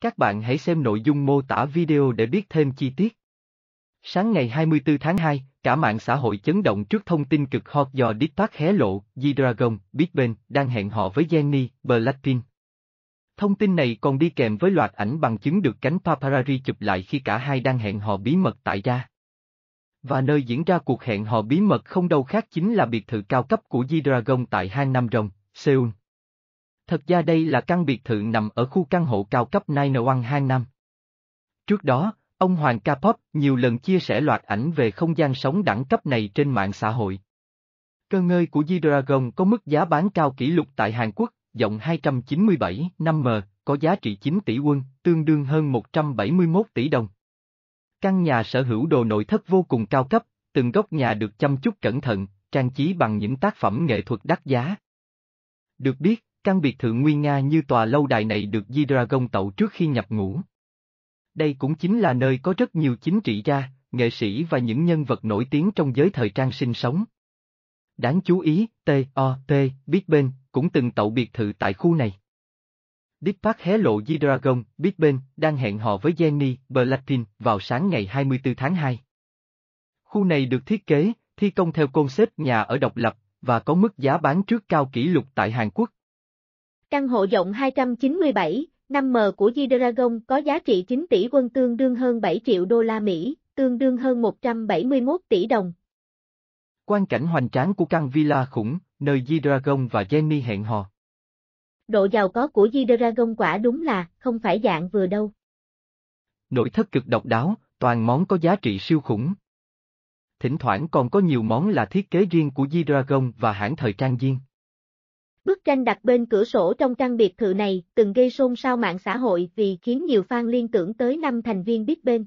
Các bạn hãy xem nội dung mô tả video để biết thêm chi tiết. Sáng ngày 24 tháng 2, cả mạng xã hội chấn động trước thông tin cực hot do TikTok hé lộ, G-Dragon, Big Bang đang hẹn hò với Jennie, Blackpink. Thông tin này còn đi kèm với loạt ảnh bằng chứng được cánh paparazzi chụp lại khi cả hai đang hẹn hò bí mật tại gia. Và nơi diễn ra cuộc hẹn hò bí mật không đâu khác chính là biệt thự cao cấp của G-Dragon tại Hang Nam Rồng, Seoul. Thật ra đây là căn biệt thự nằm ở khu căn hộ cao cấp Nine One Hai Nam. Trước đó, ông Hoàng K-pop nhiều lần chia sẻ loạt ảnh về không gian sống đẳng cấp này trên mạng xã hội. Cơ ngơi của G-Dragon có mức giá bán cao kỷ lục tại Hàn Quốc, rộng 297 năm m có giá trị 9 tỷ won, tương đương hơn 171 tỷ đồng. Căn nhà sở hữu đồ nội thất vô cùng cao cấp, từng góc nhà được chăm chút cẩn thận, trang trí bằng những tác phẩm nghệ thuật đắt giá. Được biết, Căn biệt thự nguy Nga như tòa lâu đài này được Di Dragon tậu trước khi nhập ngũ. Đây cũng chính là nơi có rất nhiều chính trị gia, nghệ sĩ và những nhân vật nổi tiếng trong giới thời trang sinh sống. Đáng chú ý, T.O.T. Big Ben cũng từng tậu biệt thự tại khu này. Dick Park hé lộ Di Dragon, Big Ben, đang hẹn hò với Jenny, Blackpink vào sáng ngày 24 tháng 2. Khu này được thiết kế, thi công theo concept nhà ở độc lập, và có mức giá bán trước cao kỷ lục tại Hàn Quốc. Căn hộ rộng 297, 5M của G-Dragon có giá trị 9 tỷ quân tương đương hơn 7 triệu đô la Mỹ, tương đương hơn 171 tỷ đồng. Quan cảnh hoành tráng của căn villa khủng, nơi G-Dragon và Jenny hẹn hò. Độ giàu có của G-Dragon quả đúng là không phải dạng vừa đâu. Nội thất cực độc đáo, toàn món có giá trị siêu khủng. Thỉnh thoảng còn có nhiều món là thiết kế riêng của G-Dragon và hãng thời trang riêng. Bức tranh đặt bên cửa sổ trong căn biệt thự này từng gây xôn xao mạng xã hội vì khiến nhiều fan liên tưởng tới năm thành viên Big Ben.